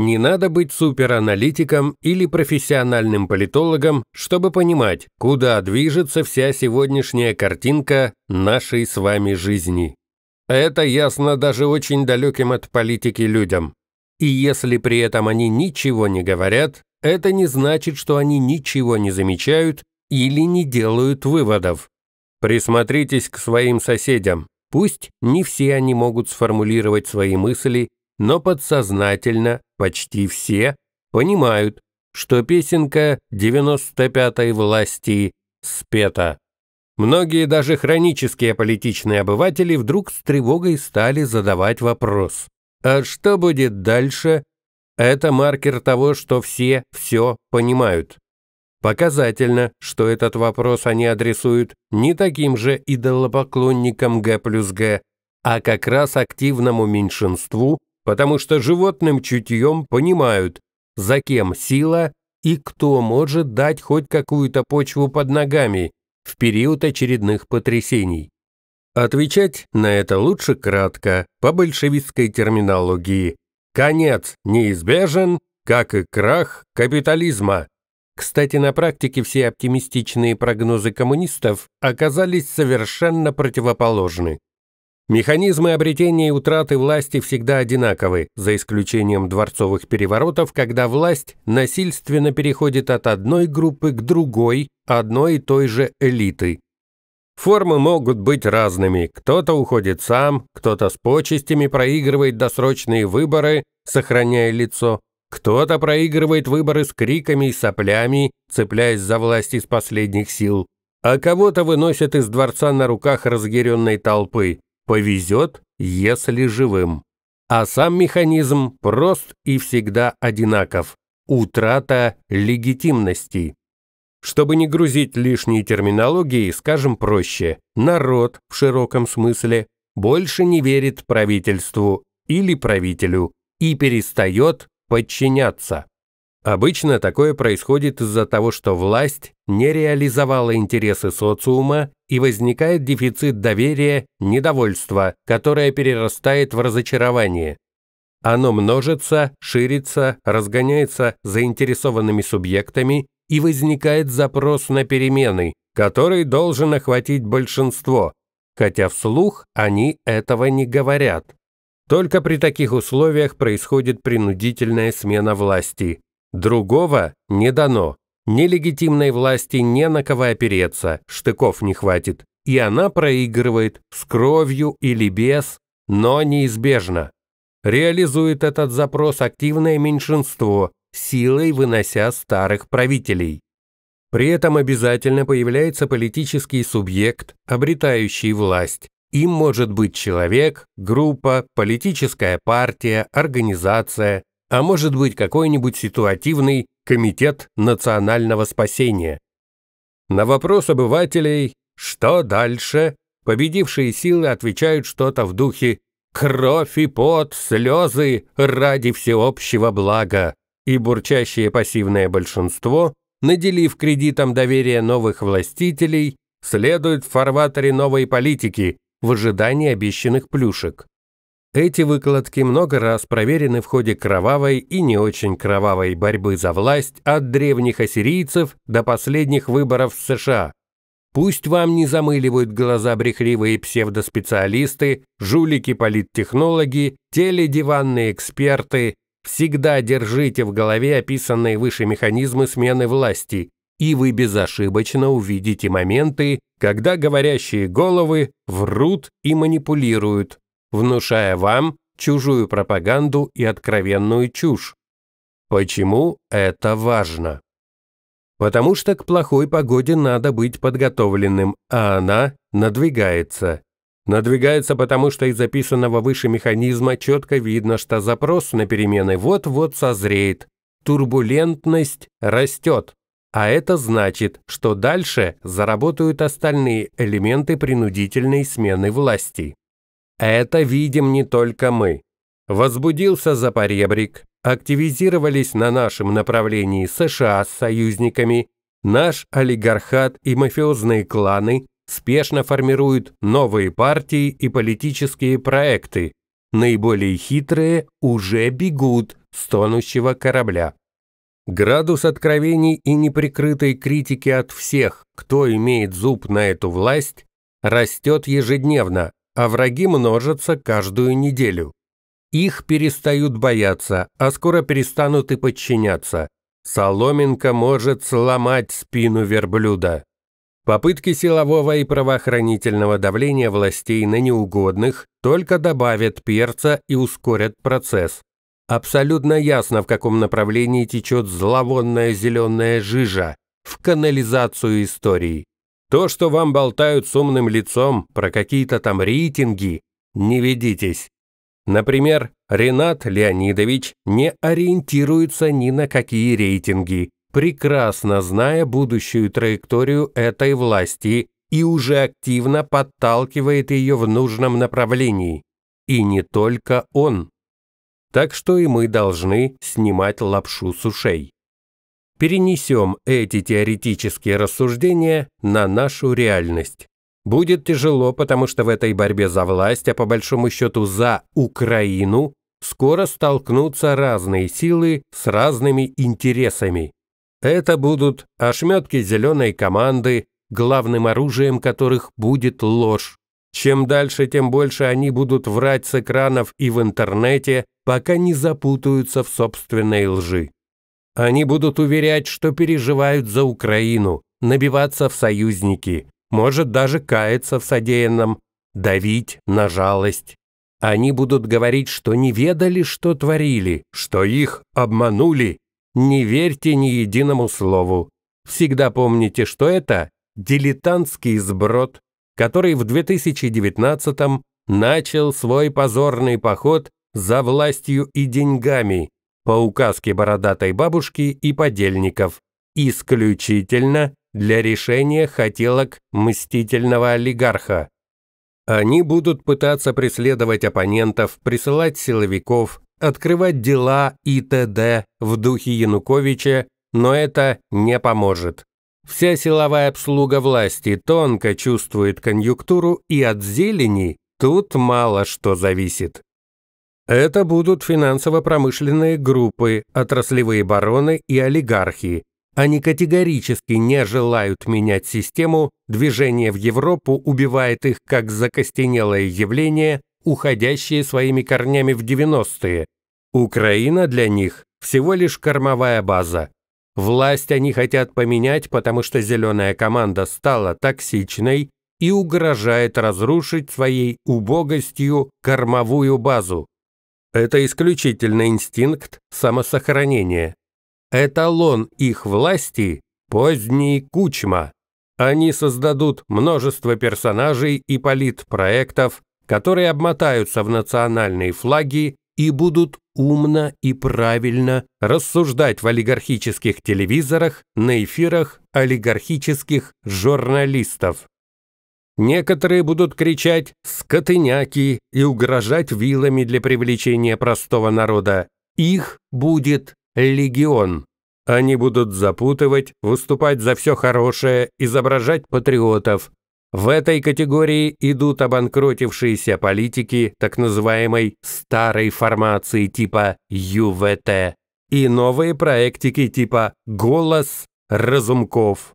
Не надо быть супераналитиком или профессиональным политологом, чтобы понимать, куда движется вся сегодняшняя картинка нашей с вами жизни. Это ясно даже очень далеким от политики людям. И если при этом они ничего не говорят, это не значит, что они ничего не замечают или не делают выводов. Присмотритесь к своим соседям. Пусть не все они могут сформулировать свои мысли но подсознательно почти все понимают, что песенка 95-й власти спета. Многие даже хронические политичные обыватели вдруг с тревогой стали задавать вопрос. А что будет дальше? Это маркер того, что все все понимают. Показательно, что этот вопрос они адресуют не таким же идолопоклонникам Г плюс Г, а как раз активному меньшинству, потому что животным чутьем понимают, за кем сила и кто может дать хоть какую-то почву под ногами в период очередных потрясений. Отвечать на это лучше кратко, по большевистской терминологии. Конец неизбежен, как и крах капитализма. Кстати, на практике все оптимистичные прогнозы коммунистов оказались совершенно противоположны. Механизмы обретения и утраты власти всегда одинаковы, за исключением дворцовых переворотов, когда власть насильственно переходит от одной группы к другой, одной и той же элиты. Формы могут быть разными, кто-то уходит сам, кто-то с почестями проигрывает досрочные выборы, сохраняя лицо, кто-то проигрывает выборы с криками и соплями, цепляясь за власть из последних сил, а кого-то выносят из дворца на руках разъяренной толпы, Повезет, если живым. А сам механизм прост и всегда одинаков. Утрата легитимности. Чтобы не грузить лишней терминологии, скажем проще, народ в широком смысле больше не верит правительству или правителю и перестает подчиняться. Обычно такое происходит из-за того, что власть не реализовала интересы социума и возникает дефицит доверия, недовольства, которое перерастает в разочарование. Оно множится, ширится, разгоняется заинтересованными субъектами и возникает запрос на перемены, который должен охватить большинство, хотя вслух они этого не говорят. Только при таких условиях происходит принудительная смена власти, Другого не дано. Нелегитимной власти не на кого опереться, штыков не хватит. И она проигрывает с кровью или без, но неизбежно. Реализует этот запрос активное меньшинство, силой вынося старых правителей. При этом обязательно появляется политический субъект, обретающий власть. Им может быть человек, группа, политическая партия, организация, а может быть какой-нибудь ситуативный комитет национального спасения. На вопрос обывателей «Что дальше?» победившие силы отвечают что-то в духе «Кровь и пот, слезы ради всеобщего блага» и бурчащее пассивное большинство, наделив кредитом доверие новых властителей, следует в фарватере новой политики в ожидании обещанных плюшек. Эти выкладки много раз проверены в ходе кровавой и не очень кровавой борьбы за власть от древних ассирийцев до последних выборов в США. Пусть вам не замыливают глаза брехливые псевдоспециалисты, жулики-политтехнологи, теледиванные эксперты. Всегда держите в голове описанные выше механизмы смены власти, и вы безошибочно увидите моменты, когда говорящие головы врут и манипулируют, внушая вам чужую пропаганду и откровенную чушь. Почему это важно? Потому что к плохой погоде надо быть подготовленным, а она надвигается. Надвигается потому, что из записанного выше механизма четко видно, что запрос на перемены вот-вот созреет. Турбулентность растет. А это значит, что дальше заработают остальные элементы принудительной смены власти. Это видим не только мы. Возбудился запоребрик, активизировались на нашем направлении США с союзниками, наш олигархат и мафиозные кланы спешно формируют новые партии и политические проекты, наиболее хитрые уже бегут с тонущего корабля. Градус откровений и неприкрытой критики от всех, кто имеет зуб на эту власть, растет ежедневно, а враги множатся каждую неделю. Их перестают бояться, а скоро перестанут и подчиняться. Соломинка может сломать спину верблюда. Попытки силового и правоохранительного давления властей на неугодных только добавят перца и ускорят процесс. Абсолютно ясно, в каком направлении течет зловонная зеленая жижа, в канализацию истории. То, что вам болтают с умным лицом про какие-то там рейтинги, не ведитесь. Например, Ренат Леонидович не ориентируется ни на какие рейтинги, прекрасно зная будущую траекторию этой власти и уже активно подталкивает ее в нужном направлении. И не только он. Так что и мы должны снимать лапшу с ушей. Перенесем эти теоретические рассуждения на нашу реальность. Будет тяжело, потому что в этой борьбе за власть, а по большому счету за Украину, скоро столкнутся разные силы с разными интересами. Это будут ошметки зеленой команды, главным оружием которых будет ложь. Чем дальше, тем больше они будут врать с экранов и в интернете, пока не запутаются в собственной лжи. Они будут уверять, что переживают за Украину, набиваться в союзники, может даже каяться в содеянном, давить на жалость. Они будут говорить, что не ведали, что творили, что их обманули. Не верьте ни единому слову. Всегда помните, что это дилетантский сброд, который в 2019 начал свой позорный поход за властью и деньгами, по указке бородатой бабушки и подельников, исключительно для решения хотелок мстительного олигарха. Они будут пытаться преследовать оппонентов, присылать силовиков, открывать дела и т.д. в духе Януковича, но это не поможет. Вся силовая обслуга власти тонко чувствует конъюнктуру, и от зелени тут мало что зависит. Это будут финансово-промышленные группы, отраслевые бароны и олигархи. Они категорически не желают менять систему, движение в Европу убивает их как закостенелое явление, уходящее своими корнями в 90-е. Украина для них всего лишь кормовая база. Власть они хотят поменять, потому что зеленая команда стала токсичной и угрожает разрушить своей убогостью кормовую базу. Это исключительно инстинкт самосохранения. Эталон их власти – поздний Кучма. Они создадут множество персонажей и политпроектов, которые обмотаются в национальные флаги и будут умно и правильно рассуждать в олигархических телевизорах на эфирах олигархических журналистов. Некоторые будут кричать «скотыняки» и угрожать вилами для привлечения простого народа. Их будет легион. Они будут запутывать, выступать за все хорошее, изображать патриотов. В этой категории идут обанкротившиеся политики так называемой «старой формации» типа ЮВТ и новые проектики типа «Голос», «Разумков».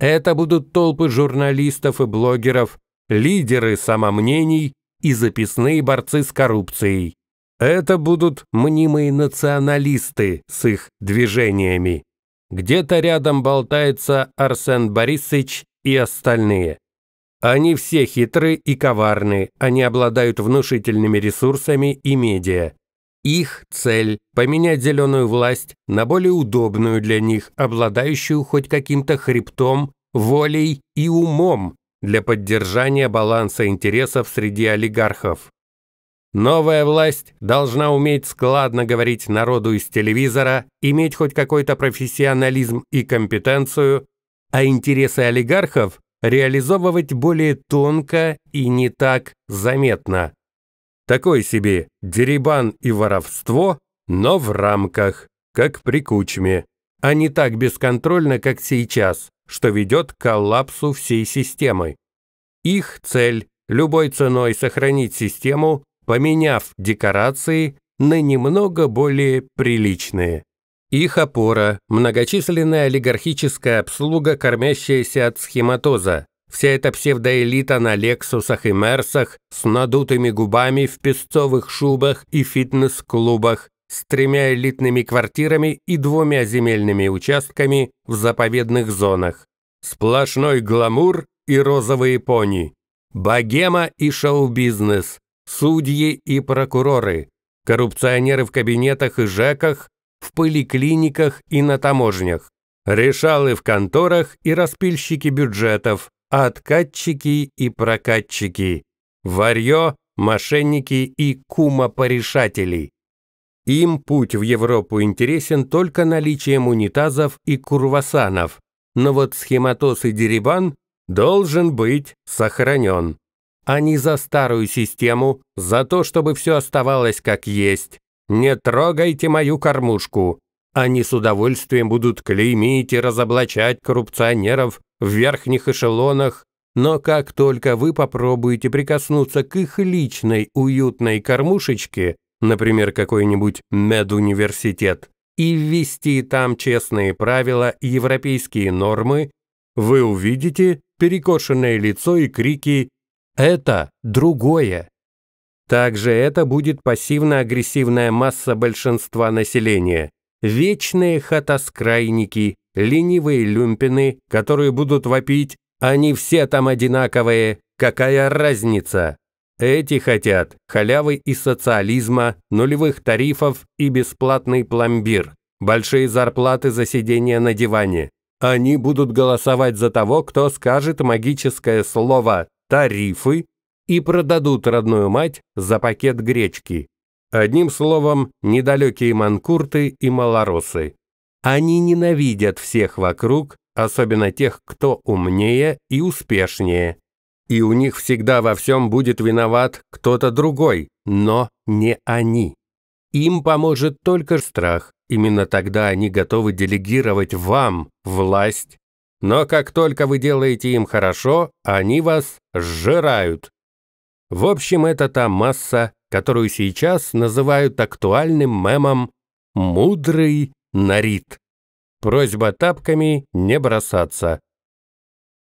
Это будут толпы журналистов и блогеров, лидеры самомнений и записные борцы с коррупцией. Это будут мнимые националисты с их движениями. Где-то рядом болтается Арсен Борисович и остальные. Они все хитры и коварны, они обладают внушительными ресурсами и медиа. Их цель – поменять зеленую власть на более удобную для них, обладающую хоть каким-то хребтом, волей и умом для поддержания баланса интересов среди олигархов. Новая власть должна уметь складно говорить народу из телевизора, иметь хоть какой-то профессионализм и компетенцию, а интересы олигархов реализовывать более тонко и не так заметно. Такой себе деребан и воровство, но в рамках, как при кучме, а не так бесконтрольно, как сейчас, что ведет к коллапсу всей системы. Их цель – любой ценой сохранить систему, поменяв декорации на немного более приличные. Их опора – многочисленная олигархическая обслуга, кормящаяся от схематоза, Вся эта псевдоэлита на «Лексусах» и «Мерсах» с надутыми губами в песцовых шубах и фитнес-клубах, с тремя элитными квартирами и двумя земельными участками в заповедных зонах. Сплошной гламур и розовые пони. Богема и шоу-бизнес. Судьи и прокуроры. Коррупционеры в кабинетах и жеках в поликлиниках и на таможнях. Решалы в конторах и распильщики бюджетов, откатчики и прокатчики, варьё, мошенники и кумопорешатели. Им путь в Европу интересен только наличием унитазов и курвасанов, но вот схематоз и дерибан должен быть сохранен. Они а за старую систему, за то, чтобы все оставалось как есть. Не трогайте мою кормушку. Они с удовольствием будут клеймить и разоблачать коррупционеров в верхних эшелонах, но как только вы попробуете прикоснуться к их личной уютной кормушечке, например, какой-нибудь медуниверситет, и ввести там честные правила и европейские нормы, вы увидите перекошенное лицо и крики «Это другое!». Также это будет пассивно-агрессивная масса большинства населения, вечные хатоскрайники ленивые люмпины, которые будут вопить «Они все там одинаковые! Какая разница?» Эти хотят халявы из социализма, нулевых тарифов и бесплатный пломбир, большие зарплаты за сидение на диване. Они будут голосовать за того, кто скажет магическое слово «тарифы» и продадут родную мать за пакет гречки. Одним словом, недалекие манкурты и малоросы. Они ненавидят всех вокруг, особенно тех, кто умнее и успешнее. И у них всегда во всем будет виноват кто-то другой, но не они. Им поможет только страх. Именно тогда они готовы делегировать вам власть. Но как только вы делаете им хорошо, они вас сжирают. В общем, это та масса, которую сейчас называют актуальным мемом «мудрый Нарит. Просьба тапками не бросаться.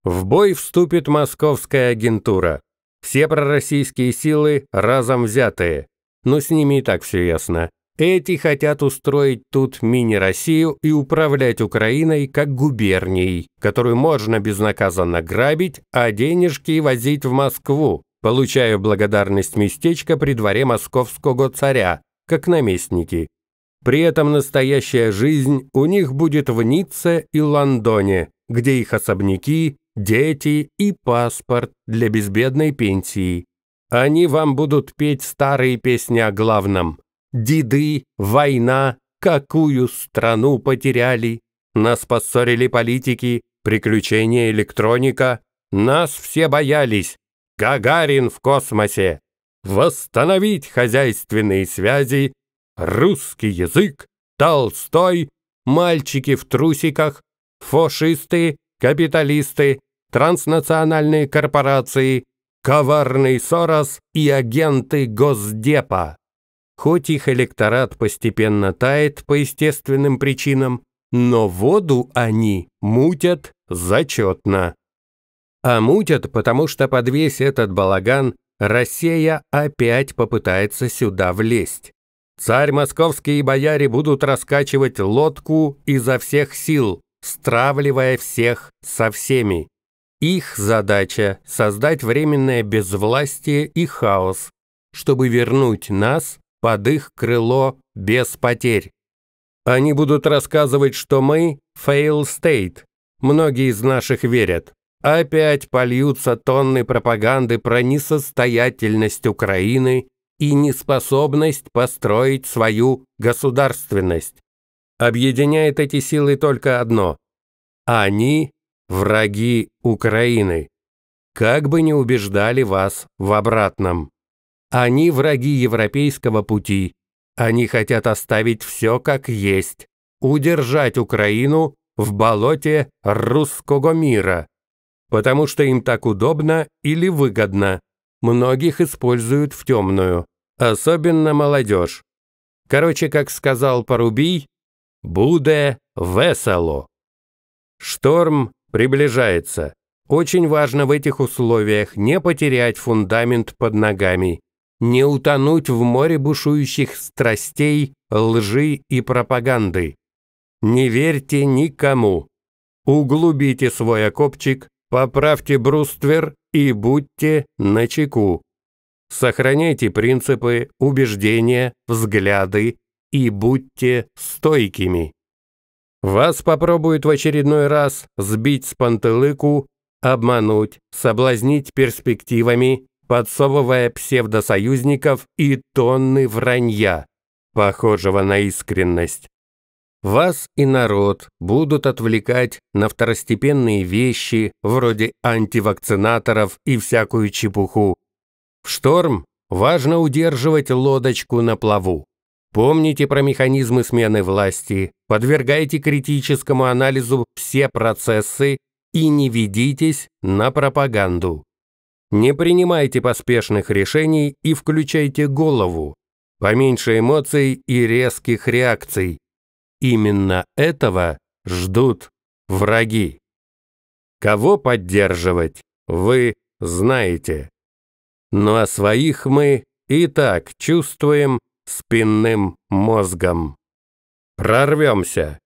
В бой вступит московская агентура. Все пророссийские силы разом взятые. Но с ними и так все ясно. Эти хотят устроить тут мини-Россию и управлять Украиной как губернией, которую можно безнаказанно грабить, а денежки возить в Москву, получая благодарность местечка при дворе московского царя, как наместники. При этом настоящая жизнь у них будет в Ницце и Лондоне, где их особняки, дети и паспорт для безбедной пенсии. Они вам будут петь старые песни о главном. Деды, война, какую страну потеряли. Нас поссорили политики, приключения электроника. Нас все боялись. Гагарин в космосе. Восстановить хозяйственные связи русский язык, Толстой, мальчики в трусиках, фашисты, капиталисты, транснациональные корпорации, коварный Сорос и агенты Госдепа. Хоть их электорат постепенно тает по естественным причинам, но воду они мутят зачетно. А мутят, потому что под весь этот балаган, Россия опять попытается сюда влезть. Царь московский и бояре будут раскачивать лодку изо всех сил, стравливая всех со всеми. Их задача – создать временное безвластие и хаос, чтобы вернуть нас под их крыло без потерь. Они будут рассказывать, что мы – fail state, многие из наших верят. Опять польются тонны пропаганды про несостоятельность Украины и неспособность построить свою государственность. Объединяет эти силы только одно – они – враги Украины, как бы не убеждали вас в обратном. Они враги европейского пути, они хотят оставить все как есть, удержать Украину в болоте русского мира, потому что им так удобно или выгодно многих используют в темную, особенно молодежь. Короче, как сказал Порубий, «буде весело». Шторм приближается. Очень важно в этих условиях не потерять фундамент под ногами, не утонуть в море бушующих страстей, лжи и пропаганды. Не верьте никому. Углубите свой окопчик, Поправьте бруствер и будьте начеку. Сохраняйте принципы, убеждения, взгляды и будьте стойкими. Вас попробуют в очередной раз сбить с пантелыку, обмануть, соблазнить перспективами, подсовывая псевдосоюзников и тонны вранья, похожего на искренность. Вас и народ будут отвлекать на второстепенные вещи, вроде антивакцинаторов и всякую чепуху. В шторм важно удерживать лодочку на плаву. Помните про механизмы смены власти, подвергайте критическому анализу все процессы и не ведитесь на пропаганду. Не принимайте поспешных решений и включайте голову. Поменьше эмоций и резких реакций. Именно этого ждут враги. Кого поддерживать, вы знаете. Ну о своих мы и так чувствуем спинным мозгом. Прорвемся.